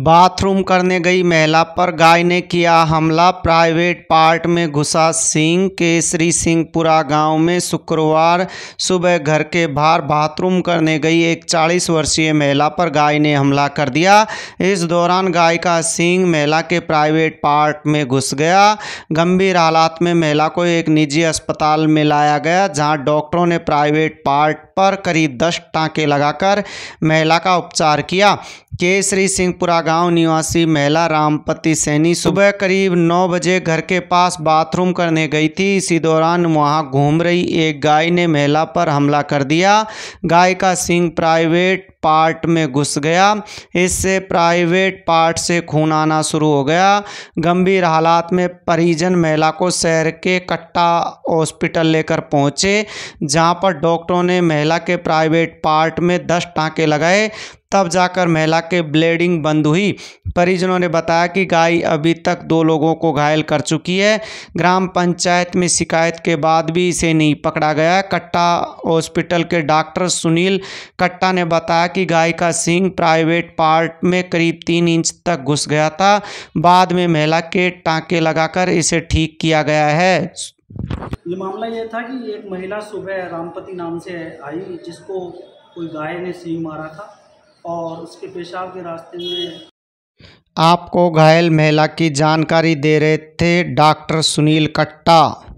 bathroom करने गई महिला पर गाय ने किया हमला प्राइवेट पार्ट में घुसा सिंह केसरी सिंहपुरा गांव में शुक्रवार सुबह घर के बाहर बाथरूम करने गई एक 40 वर्षीय महिला पर गाय ने हमला कर दिया इस दौरान गाय का सिंह महिला के प्राइवेट पार्ट में घुस गया गंभीर हालात में महिला को एक निजी अस्पताल में लाया गया जहाँ डॉक्टरों ने प्राइवेट पार्ट पर करीब दस टाँके लगाकर महिला का उपचार किया केसरी सिंहपुरा गांव निवासी महिला रामपति सैनी सुबह करीब 9 बजे घर के पास बाथरूम करने गई थी इसी दौरान वहां घूम रही एक गाय ने महिला पर हमला कर दिया गाय का सिंह प्राइवेट पार्ट में घुस गया इससे प्राइवेट पार्ट से खून आना शुरू हो गया गंभीर हालात में परिजन महिला को शहर के कट्टा हॉस्पिटल लेकर पहुंचे जहां पर डॉक्टरों ने महिला के प्राइवेट पार्ट में दस टाँके लगाए तब जाकर महिला के ब्लीडिंग बंद हुई परिजनों ने बताया कि गाय अभी तक दो लोगों को घायल कर चुकी है ग्राम पंचायत में शिकायत के बाद भी इसे नहीं पकड़ा गया कट्टा हॉस्पिटल के डॉक्टर सुनील कट्टा ने बताया कि गाय का सिंह प्राइवेट पार्ट में करीब तीन इंच तक घुस गया था बाद में महिला के टांके लगाकर इसे ठीक किया गया है ये मामला ये था कि एक महिला सुबह रामपति नाम से आई जिसको कोई गाय ने सिंह मारा था और उसके पेशाब के रास्ते में आपको घायल महिला की जानकारी दे रहे थे डॉक्टर सुनील कट्टा